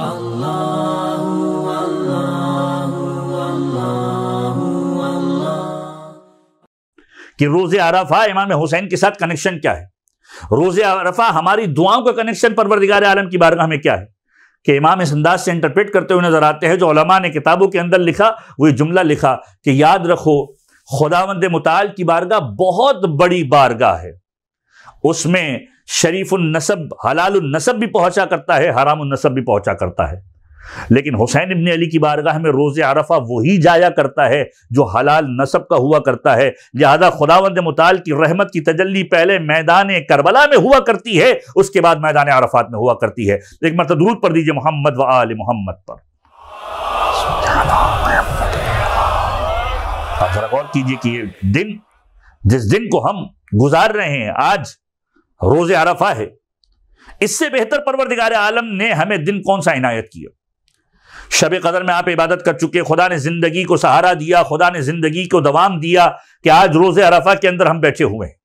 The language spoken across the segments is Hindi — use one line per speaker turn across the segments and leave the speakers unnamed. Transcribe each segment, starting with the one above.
कि रोज़ अरफा इमाम हुसैन के साथ कनेक्शन क्या है रोज़ अरफा हमारी दुआओं का कनेक्शन परवरदिगार आलम की बारगाह में क्या है कि इमाम इस अंदाज से इंटरप्रेट करते हुए नज़र आते हैं जो उलमा ने किताबों के अंदर लिखा वो जुमला लिखा कि याद रखो खुदावंद मताल की बारगाह बहुत बड़ी बारगाह है उसमें शरीफ नसब हलाल भी पहुंचा करता है हराम भी पहुंचा करता है लेकिन हुसैन इबन अली की बारगाह में रोज़ अरफा वही जाया करता है जो हलाल नसब का हुआ करता है लिहाजा खुदावंद मताल की रहमत की तजल्ली पहले मैदान करबला में हुआ करती है उसके बाद मैदान अरफात में हुआ करती है एक मरतब पर दीजिए मोहम्मद व आल मोहम्मद पर गौर कीजिए कि ये दिन जिस दिन को हम गुजार रहे हैं आज रोज़ अरफा है इससे बेहतर परवरदिगार आलम ने हमें दिन कौन सा इनायत किया शब कदर में आप इबादत कर चुके खुदा ने ज़िंदगी को सहारा दिया खुदा ने ज़िंदगी को दवाम दिया कि आज रोज़ अरफा के अंदर हम बैठे हुए हैं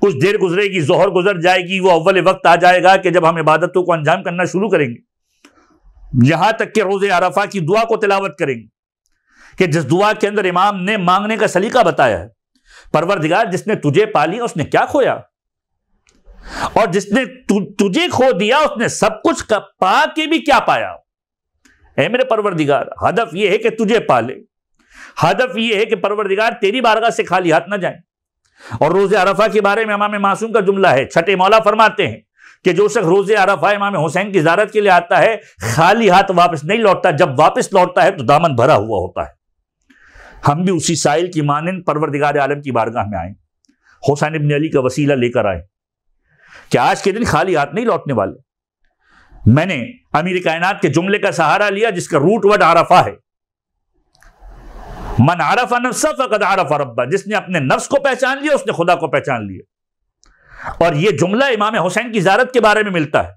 कुछ देर गुजरेगी जोहर गुजर जाएगी वो अव्वल वक्त आ जाएगा कि जब हम इबादतों को अंजाम करना शुरू करेंगे यहां तक कि रोज़ अरफा की दुआ को तिलावत करेंगे कि जिस दुआ के अंदर इमाम ने मांगने का सलीका बताया है परवरदिगार जिसने तुझे पाली उसने क्या खोया और जिसने तु, तुझे खो दिया उसने सब कुछ पा के भी क्या पाया ए मेरे परवरदिगार हदफ यह है कि तुझे पाले हदफ यह है कि परवरदिगार तेरी बारगा से खाली हाथ ना जाए और रोज़ अरफा के बारे में इमाम मासूम का जुमला है छठे मौला फरमाते हैं कि जो शख्स रोज़ अरफा इमाम हुसैन की जारत के लिए आता है खाली हाथ वापस नहीं लौटता जब वापस लौटता है तो दामन भरा हुआ होता है हम भी उसी साइल की मानन परवरदिगार आलम की बारगाह में आए हुसैन इबन अली का वसीला लेकर आए कि आज के दिन खाली हाथ नहीं लौटने वाले मैंने अमीर कायनात के जुमले का सहारा लिया जिसका रूट वर्ड आरफा है मन आरफा नफसा आरफा रब्बा जिसने अपने नफ्स को पहचान लिया उसने खुदा को पहचान लिया और यह जुमला इमाम हुसैन की जारत के बारे में मिलता है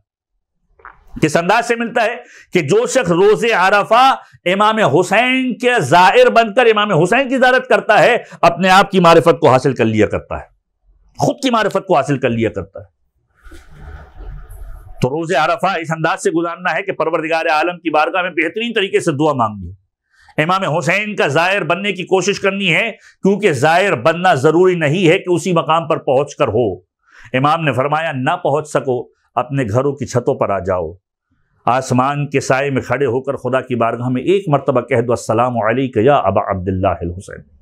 किस अंदाज से मिलता है कि जो शख्स रोजे आरफा इमाम हुसैन के जाहिर बनकर इमाम हुसैन की जारत करता है अपने आप की मारिफत को हासिल कर लिया करता है खुद की मारिफत को हासिल कर लिया करता है तो रोज़ अरफा इस अंदाज से गुजारना है कि परवरदिगार आलम की बारगाह में बेहतरीन तरीके से दुआ मांगनी है इमाम हुसैन का ज़ायर बनने की कोशिश करनी है क्योंकि ज़ायर बनना ज़रूरी नहीं है कि उसी मकाम पर पहुँच कर हो इमाम ने फरमाया ना पहुँच सको अपने घरों की छतों पर आ जाओ आसमान के साय में खड़े होकर खुदा की बारगाह में एक मरतबा कह दो असलम या अबा अब्दुल्ला हुसैन